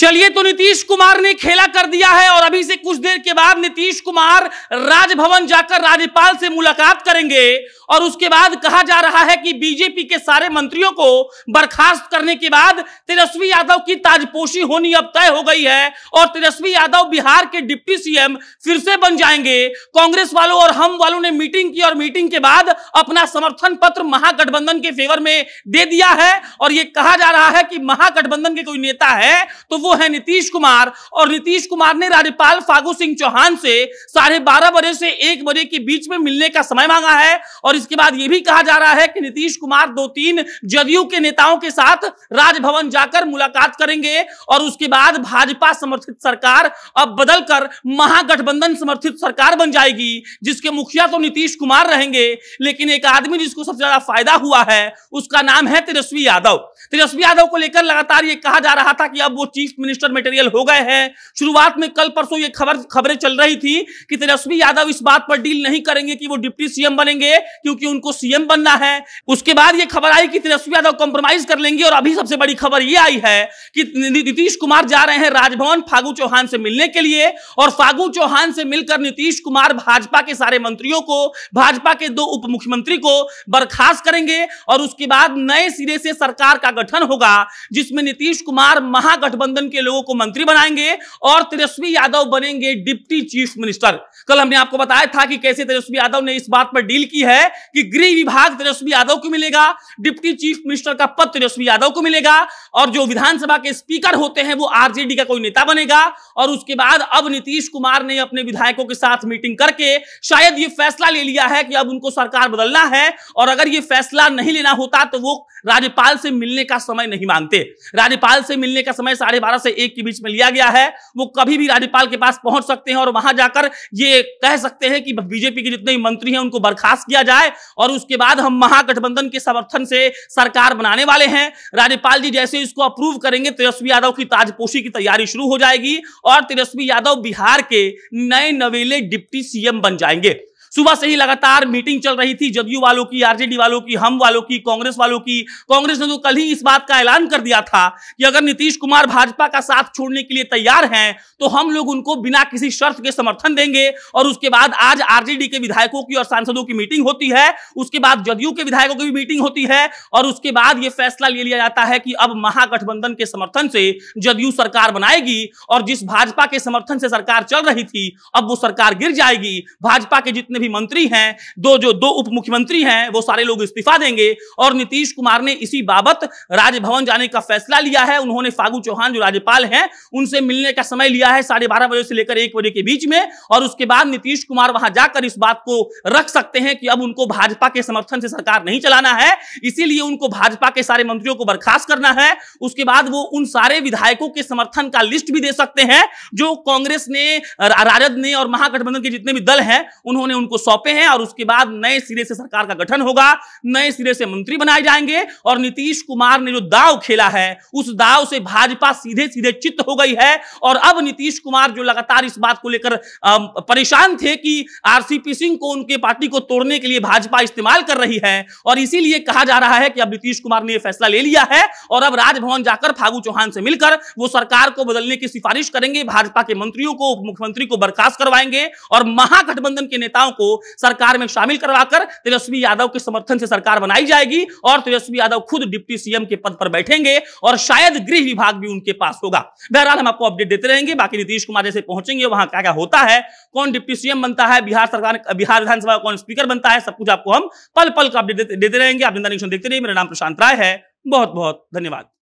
चलिए तो नीतीश कुमार ने खेला कर दिया है और अभी से कुछ देर के बाद नीतीश कुमार राजभवन जाकर राज्यपाल से मुलाकात करेंगे और उसके बाद कहा जा रहा है कि बीजेपी के सारे मंत्रियों को बर्खास्त करने के बाद तेजस्वी यादव की ताजपोशी होनी अब तय हो गई है और तेजस्वी यादव बिहार के डिप्टी सीएम फिर से बन जाएंगे कांग्रेस वालों और हम वालों ने मीटिंग की और मीटिंग के बाद अपना समर्थन पत्र महागठबंधन के फेवर में दे दिया है और ये कहा जा रहा है कि महागठबंधन के कोई नेता है तो वो है नीतीश कुमार और नीतीश कुमार ने राज्यपाल फागू सिंह चौहान से साढ़े बारह बजे से एक बजे के बीच में मिलने का समय मांगा है और इसके बाद यह भी कहा जा रहा है कि नीतीश कुमार दो तीन जदयू के नेताओं के साथ राजभवन जाकर मुलाकात करेंगे और उसके बाद भाजपा समर्थित सरकार अब बदलकर महागठबंधन समर्थित सरकार बन जाएगी जिसके मुखिया तो नीतीश कुमार रहेंगे लेकिन एक आदमी जिसको सबसे ज्यादा फायदा हुआ है उसका नाम है तेजस्वी यादव तेजस्वी यादव को लेकर लगातार ये कहा जा रहा था कि अब वो चीफ मिनिस्टर मेटेरियल हो गए हैं शुरुआत में कल परसों ये खबर खबरें चल रही थी कि तेजस्वी यादव इस बात पर डील नहीं करेंगे कि वो डिप्टी सीएम बनेंगे कि क्योंकि उनको सीएम बनना है उसके बाद ये खबर आई कि तेजस्वी यादव कॉम्प्रोमाइज कर लेंगे और अभी सबसे बड़ी खबर ये आई है कि नीतीश कुमार जा रहे हैं राजभवन फागू चौहान से मिलने के लिए और फागू चौहान से मिलकर नीतीश कुमार भाजपा के सारे मंत्रियों को भाजपा के दो उप मुख्यमंत्री को बर्खास्त करेंगे और उसके बाद नए सिरे से सरकार का गठन होगा जिसमें नीतीश कुमार महागठबंधन के लोगों को मंत्री बनाएंगे और तेजस्वी यादव बनेंगे डिप्टी चीफ मिनिस्टर कल हमने आपको बताया था कि कैसे तेजस्वी यादव ने इस बात पर डील की है कि गृह विभाग तेजस्वी यादव को मिलेगा डिप्टी चीफ मिनिस्टर का पद तेजस्वी यादव को मिलेगा और जो विधानसभा के स्पीकर होते हैं वो आरजेडी का कोई नेता बनेगा और उसके बाद अब नीतीश कुमार ने अपने विधायकों के साथ मीटिंग करके शायद ये फैसला ले लिया है कि अब उनको सरकार बदलना है और अगर ये फैसला नहीं लेना होता तो वो राज्यपाल से मिलने का समय नहीं मांगते राज्यपाल से मिलने का समय साढ़े बारह से एक के बीच में लिया गया है वो कभी भी राज्यपाल के पास पहुंच सकते हैं और वहां जाकर ये कह सकते हैं कि बीजेपी के जितने मंत्री हैं उनको बर्खास्त किया जाए और उसके बाद हम महागठबंधन के समर्थन से सरकार बनाने वाले हैं राज्यपाल जी जैसे इसको अप्रूव करेंगे तेजस्वी यादव की ताजपोशी की तैयारी शुरू हो जाएगी और तेजस्वी यादव बिहार के नए नवेले डिप्टी सीएम बन जाएंगे सुबह से ही लगातार मीटिंग चल रही थी जदयू वालों की आरजेडी वालों की हम वालों की कांग्रेस वालों की कांग्रेस ने तो कल ही इस बात का ऐलान कर दिया था कि अगर नीतीश कुमार भाजपा का साथ छोड़ने के लिए तैयार हैं तो हम लोग उनको बिना किसी शर्त के समर्थन देंगे और उसके बाद आज आरजेडी के विधायकों की और सांसदों की मीटिंग होती है उसके बाद जदयू के विधायकों की भी मीटिंग होती है और उसके बाद यह फैसला ले लिया जाता है कि अब महागठबंधन के समर्थन से जदयू सरकार बनाएगी और जिस भाजपा के समर्थन से सरकार चल रही थी अब वो सरकार गिर जाएगी भाजपा के जितने जितने भी मंत्री हैं दो जो दो उप मुख्यमंत्री हैं वो सारे लोग इस्तीफा देंगे और नीतीश कुमार ने इसी बाबत राजभवन जाने का फैसला लिया है उन्होंने फागू चौहान जो राज्यपाल हैं उनसे मिलने का समय लिया है साढ़े बारह बजे से लेकर एक बजे के बीच में और उसके बाद नीतीश कुमार वहां जाकर इस बात को रख सकते हैं कि अब उनको भाजपा के समर्थन से सरकार नहीं चलाना है इसीलिए उनको भाजपा के सारे मंत्रियों को बर्खास्त करना है उसके बाद वो उन सारे विधायकों के समर्थन का लिस्ट भी दे सकते हैं जो कांग्रेस ने राजद ने और महागठबंधन के जितने भी दल हैं उन्होंने उनको उनको सौंपे हैं और उसके बाद नए सिरे से सरकार का गठन होगा नए सिरे से मंत्री बनाए जाएंगे और नीतीश कुमार ने जो दाव खेला है उस दाव से भाजपा सीधे सीधे चित्त हो गई है और अब नीतीश कुमार जो लगातार इस बात को लेकर परेशान थे कि आरसीपी सिंह को उनके पार्टी को तोड़ने के लिए भाजपा इस्तेमाल कर रही है और इसीलिए कहा जा रहा है कि अब नीतीश कुमार ने यह फैसला ले लिया है और अब राजभवन जाकर फागू चौहान से मिलकर वो सरकार को बदलने की सिफारिश करेंगे भाजपा के मंत्रियों को मुख्यमंत्री को बर्खास्त करवाएंगे और महागठबंधन के नेताओं को सरकार में शामिल करवाकर तेजस्वी यादव के समर्थन से सरकार बनाई जाएगी और तेजस्वी यादव खुद डिप्टी सीएम के पद पर बैठेंगे और शायद गृह विभाग भी उनके पास होगा बहरहाल हम आपको अपडेट देते रहेंगे बाकी नीतीश कुमार जैसे पहुंचेंगे वहां क्या क्या होता है कौन डिप्टी सीएम बनता है बिहार सरकार बिहार विधानसभा कौन स्पीकर बनता है सब कुछ आपको हम पल पल का अपडेट देते रहेंगे आप जिंदा निरीक्षण देखते रहिए मेरा नाम प्रशांत राय है बहुत बहुत धन्यवाद